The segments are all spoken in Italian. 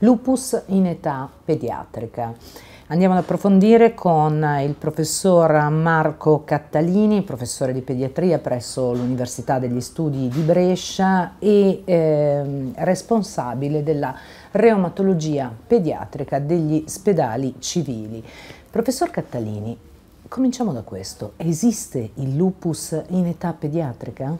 lupus in età pediatrica. Andiamo ad approfondire con il professor Marco Cattalini, professore di pediatria presso l'Università degli Studi di Brescia e eh, responsabile della reumatologia pediatrica degli spedali civili. Professor Cattalini, cominciamo da questo. Esiste il lupus in età pediatrica?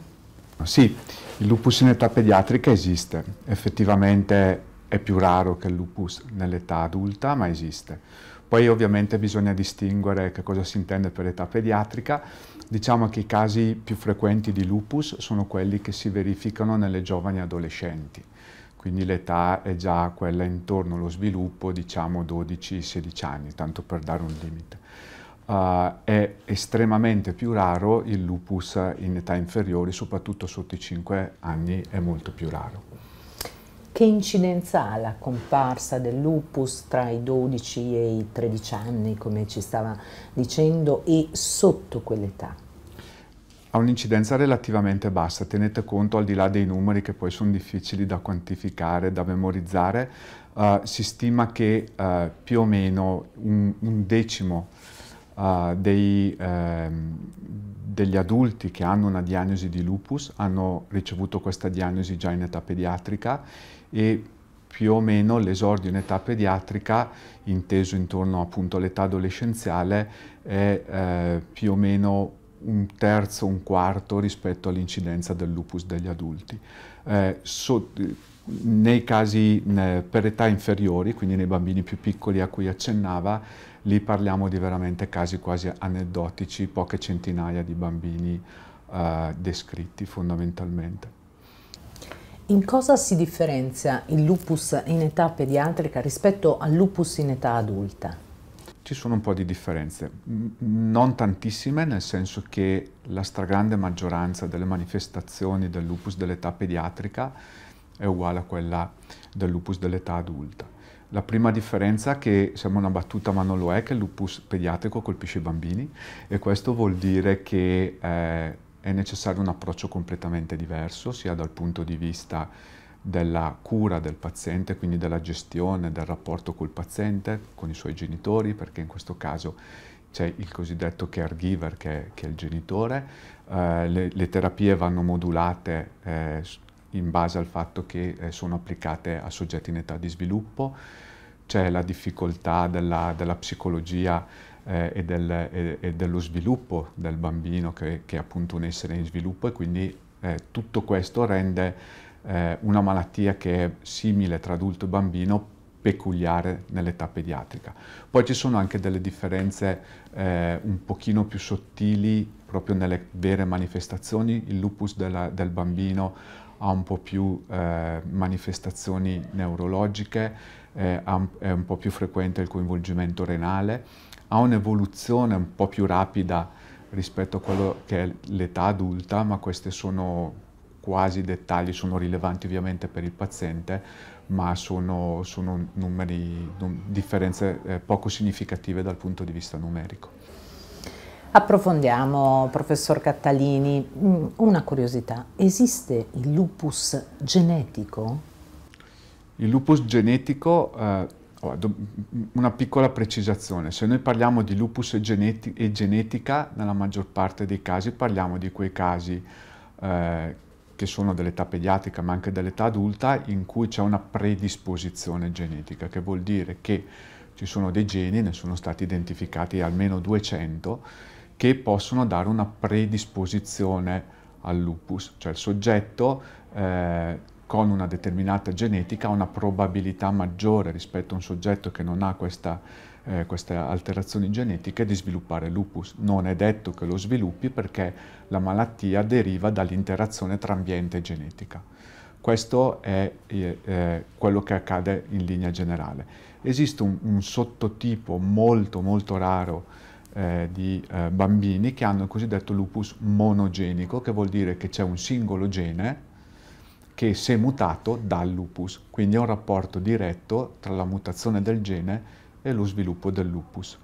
Sì, il lupus in età pediatrica esiste. Effettivamente è più raro che il lupus nell'età adulta, ma esiste. Poi ovviamente bisogna distinguere che cosa si intende per età pediatrica. Diciamo che i casi più frequenti di lupus sono quelli che si verificano nelle giovani adolescenti, quindi l'età è già quella intorno allo sviluppo, diciamo 12-16 anni, tanto per dare un limite. Uh, è estremamente più raro il lupus in età inferiore, soprattutto sotto i 5 anni è molto più raro che incidenza ha la comparsa del lupus tra i 12 e i 13 anni, come ci stava dicendo, e sotto quell'età? Ha un'incidenza relativamente bassa, tenete conto al di là dei numeri che poi sono difficili da quantificare, da memorizzare, uh, si stima che uh, più o meno un, un decimo uh, dei, ehm, degli adulti che hanno una diagnosi di lupus hanno ricevuto questa diagnosi già in età pediatrica e più o meno l'esordio in età pediatrica, inteso intorno appunto all'età adolescenziale, è eh, più o meno un terzo, un quarto rispetto all'incidenza del lupus degli adulti. Eh, so, nei casi eh, per età inferiori, quindi nei bambini più piccoli a cui accennava, lì parliamo di veramente casi quasi aneddotici, poche centinaia di bambini eh, descritti fondamentalmente. In cosa si differenzia il lupus in età pediatrica rispetto al lupus in età adulta? Ci sono un po' di differenze, non tantissime, nel senso che la stragrande maggioranza delle manifestazioni del lupus dell'età pediatrica è uguale a quella del lupus dell'età adulta la prima differenza che sembra una battuta ma non lo è, che il lupus pediatrico colpisce i bambini e questo vuol dire che eh, è necessario un approccio completamente diverso, sia dal punto di vista della cura del paziente, quindi della gestione del rapporto col paziente, con i suoi genitori, perché in questo caso c'è il cosiddetto caregiver che, che è il genitore, eh, le, le, terapie vanno modulate eh, in base al fatto che eh, sono applicate a soggetti in età di sviluppo, c'è la difficoltà della, della psicologia eh, e, del, e, e, dello sviluppo del bambino che, che, è appunto un essere in sviluppo e quindi eh, tutto questo rende eh, una malattia che è simile tra adulto e bambino peculiare nell'età pediatrica. Poi ci sono anche delle differenze eh, un pochino più sottili proprio nelle vere manifestazioni. Il lupus della, del bambino ha un po' più eh, manifestazioni neurologiche, eh, è un po' più frequente il coinvolgimento renale, ha un'evoluzione un po' più rapida rispetto a quello che è l'età adulta, ma questi sono quasi dettagli, sono rilevanti ovviamente per il paziente, ma sono, sono numeri, differenze eh, poco significative dal punto di vista numerico. Approfondiamo, professor Cattalini, mm, una curiosità, esiste il lupus genetico? Il lupus genetico, eh, oh, mm, una piccola precisazione, se noi parliamo di lupus geneti e genetica, nella maggior parte dei casi parliamo di quei casi eh, che sono dell'età pediatrica ma anche dell'età adulta in cui c'è una predisposizione genetica, che vuol dire che ci sono dei geni, ne sono stati identificati almeno 200, che possono dare una predisposizione al lupus, cioè il soggetto eh, con una determinata genetica ha una probabilità maggiore rispetto a un soggetto che non ha questa, eh, queste alterazioni genetiche di sviluppare lupus. Non è detto che lo sviluppi perché la malattia deriva dall'interazione tra ambiente e genetica. Questo è eh, eh quello che accade in linea generale. Esiste un, un sottotipo molto molto raro eh, di eh, bambini che hanno il cosiddetto lupus monogenico, che vuol dire che c'è un singolo gene che se mutato dà lupus, quindi è un rapporto diretto tra la mutazione del gene e lo sviluppo del lupus.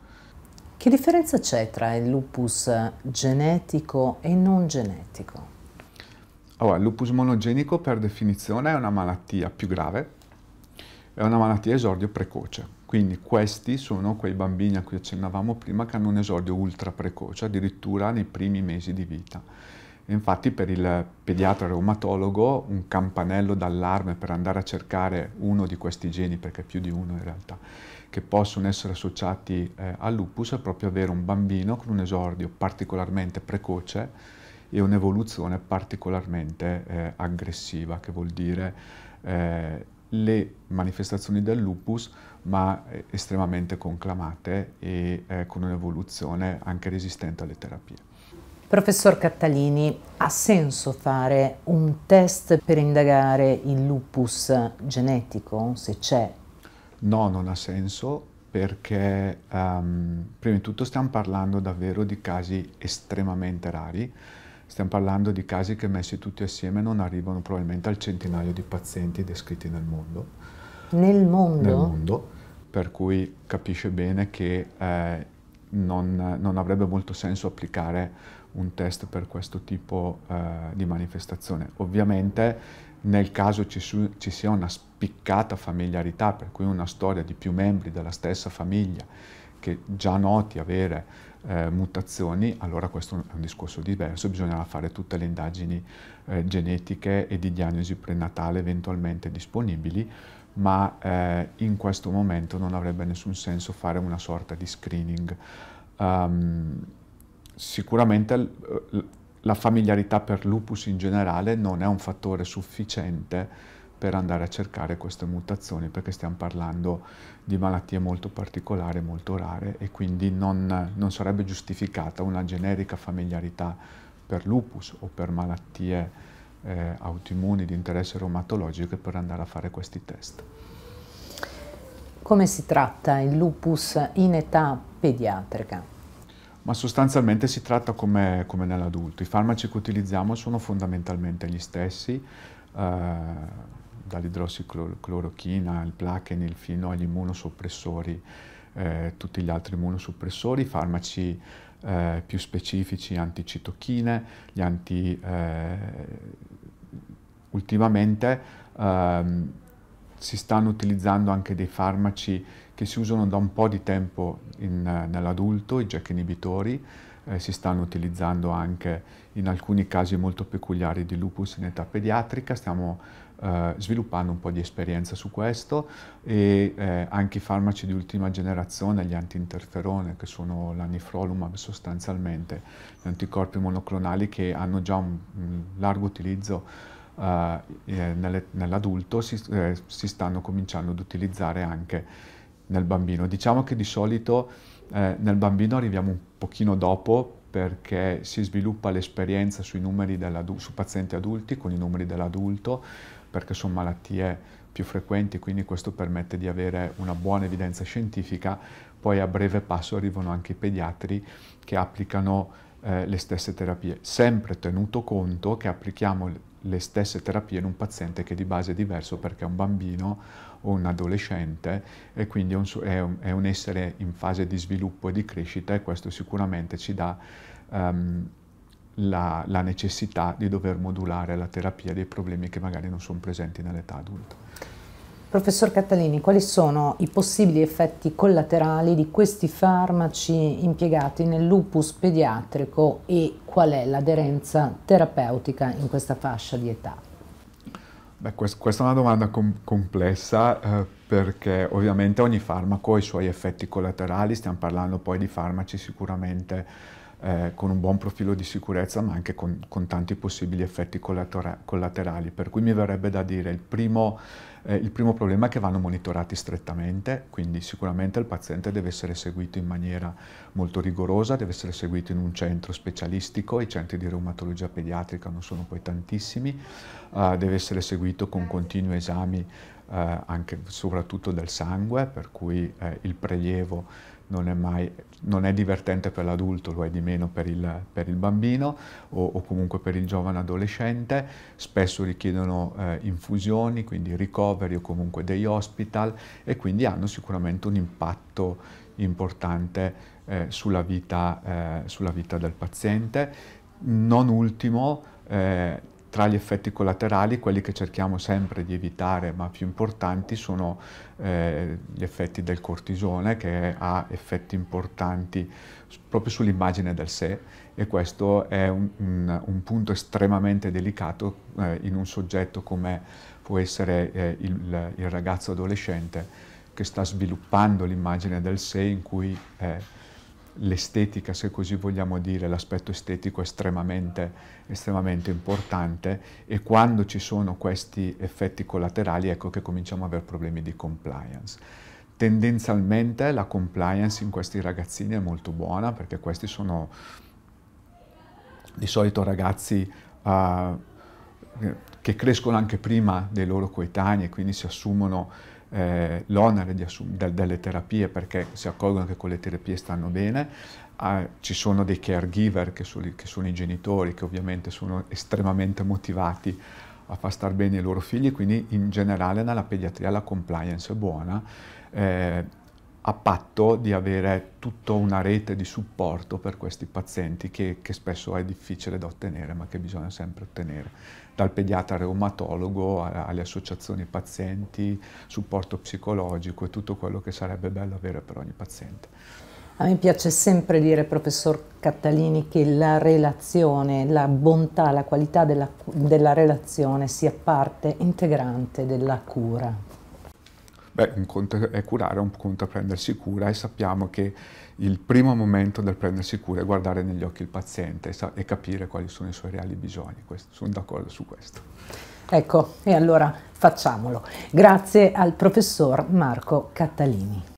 Che differenza c'è tra il lupus genetico e non genetico? Allora, il lupus monogenico per definizione è una malattia più grave, è una malattia esordio precoce quindi questi sono quei bambini a cui accennavamo prima che hanno un esordio ultra precoce, addirittura nei primi mesi di vita. Infatti per il pediatra reumatologo un campanello d'allarme per andare a cercare uno di questi geni, perché più di uno in realtà, che possono essere associati eh, al lupus è proprio avere un bambino con un esordio particolarmente precoce e un'evoluzione particolarmente eh, aggressiva, che vuol dire eh, le manifestazioni del lupus, ma eh, estremamente conclamate e eh, con un'evoluzione anche resistente alle terapie. Professor Cattalini, ha senso fare un test per indagare il lupus genetico, se c'è? No, non ha senso perché um, prima di tutto stiamo parlando davvero di casi estremamente rari Stiamo parlando di casi che messi tutti assieme non arrivano probabilmente al centinaio di pazienti descritti nel mondo. Nel mondo? Nel mondo, per cui capisce bene che eh, non, non, avrebbe molto senso applicare un test per questo tipo eh, di manifestazione. Ovviamente nel caso ci, su, ci, sia una spiccata familiarità, per cui una storia di più membri della stessa famiglia che già noti avere eh, mutazioni, allora questo è un discorso diverso, bisognerà fare tutte le indagini eh, genetiche e di diagnosi prenatale eventualmente disponibili, ma eh, in questo momento non avrebbe nessun senso fare una sorta di screening. Um, sicuramente la familiarità per lupus in generale non è un fattore sufficiente per andare a cercare queste mutazioni perché stiamo parlando di malattie molto particolari, molto rare e quindi non, non sarebbe giustificata una generica familiarità per lupus o per malattie eh, autoimmuni di interesse reumatologico per andare a fare questi test. Come si tratta il lupus in età pediatrica? Ma sostanzialmente si tratta come, come nell'adulto. I farmaci che utilizziamo sono fondamentalmente gli stessi. Eh, dall'idrossiclorochina, il plaquenil fino agli immunosoppressori, eh, tutti gli altri immunosoppressori, farmaci eh, più specifici, anticitochine, gli anti... Eh, ultimamente ehm, si stanno utilizzando anche dei farmaci che si usano da un po' di tempo nell'adulto, i jack inibitori, eh, si stanno utilizzando anche in alcuni casi molto peculiari di lupus in età pediatrica, stiamo eh, sviluppando un po' di esperienza su questo e eh, anche i farmaci di ultima generazione, gli antinterferone che sono l'anifrolumab sostanzialmente, gli anticorpi monoclonali che hanno già un, un largo utilizzo eh, eh nell'adulto, si, eh, si stanno cominciando ad utilizzare anche nel bambino. Diciamo che di solito eh, nel bambino arriviamo un pochino dopo perché si sviluppa l'esperienza sui, numeri su pazienti adulti con i numeri dell'adulto perché sono malattie più frequenti, quindi questo permette di avere una buona evidenza scientifica. Poi a breve passo arrivano anche i pediatri che applicano eh, le stesse terapie, sempre tenuto conto che applichiamo le stesse terapie in un paziente che di base è diverso perché è un bambino o un adolescente e quindi è un, è un, è un essere in fase di sviluppo e di crescita e questo sicuramente ci dà um, la, la, necessità di dover modulare la terapia dei problemi che magari non sono presenti nell'età adulta. Professor Cattalini, quali sono i possibili effetti collaterali di questi farmaci impiegati nel lupus pediatrico e qual è l'aderenza terapeutica in questa fascia di età? Beh, questa è una domanda com complessa eh, perché ovviamente ogni farmaco ha i suoi effetti collaterali, stiamo parlando poi di farmaci sicuramente eh, con un buon profilo di sicurezza ma anche con, con tanti possibili effetti collaterali. Per cui mi verrebbe da dire il primo, eh, il primo problema è che vanno monitorati strettamente, quindi sicuramente il paziente deve essere seguito in maniera molto rigorosa, deve essere seguito in un centro specialistico, i centri di reumatologia pediatrica non sono poi tantissimi, eh, deve essere seguito con continui esami eh, anche soprattutto del sangue, per cui eh, il prelievo non è, mai, non è divertente per l'adulto, lo è di meno per il, per il bambino o, o, comunque per il giovane adolescente, spesso richiedono eh, infusioni, quindi ricoveri o comunque dei hospital e quindi hanno sicuramente un impatto importante eh, sulla, vita, eh, sulla, vita, del paziente. Non ultimo, eh, tra gli effetti collaterali, quelli che cerchiamo sempre di evitare, ma più importanti, sono eh, gli effetti del cortisone, che ha effetti importanti proprio sull'immagine del sé e questo è un, un, un punto estremamente delicato eh, in un soggetto come può essere eh, il, il, ragazzo adolescente che sta sviluppando l'immagine del sé in cui... Eh, l'estetica, se così vogliamo dire, l'aspetto estetico estremamente, estremamente importante e quando ci sono questi effetti collaterali ecco che cominciamo a avere problemi di compliance. Tendenzialmente la compliance in questi ragazzini è molto buona perché questi sono di solito ragazzi uh, che crescono anche prima dei loro coetanei, e quindi si assumono eh, l'onere da, delle terapie perché si accorgono che con le terapie stanno bene, ah, ci sono dei caregiver che sono, che sono i genitori che ovviamente sono estremamente motivati a far star bene i loro figli, quindi in generale nella pediatria la compliance è buona. Eh, a patto di avere tutta una rete di supporto per questi pazienti che, che, spesso è difficile da ottenere ma che bisogna sempre ottenere, dal pediatra reumatologo alle associazioni pazienti, supporto psicologico e tutto quello che sarebbe bello avere per ogni paziente. A me piace sempre dire, professor Cattalini, che la relazione, la bontà, la qualità della, della relazione sia parte integrante della cura. Beh, un conto eh, è curare, un conto è prendersi cura e sappiamo che il primo momento del prendersi cura è guardare negli occhi il paziente e capire quali sono i suoi reali bisogni. Questo, sono d'accordo su questo. Ecco, e allora facciamolo. Grazie al professor Marco Cattalini.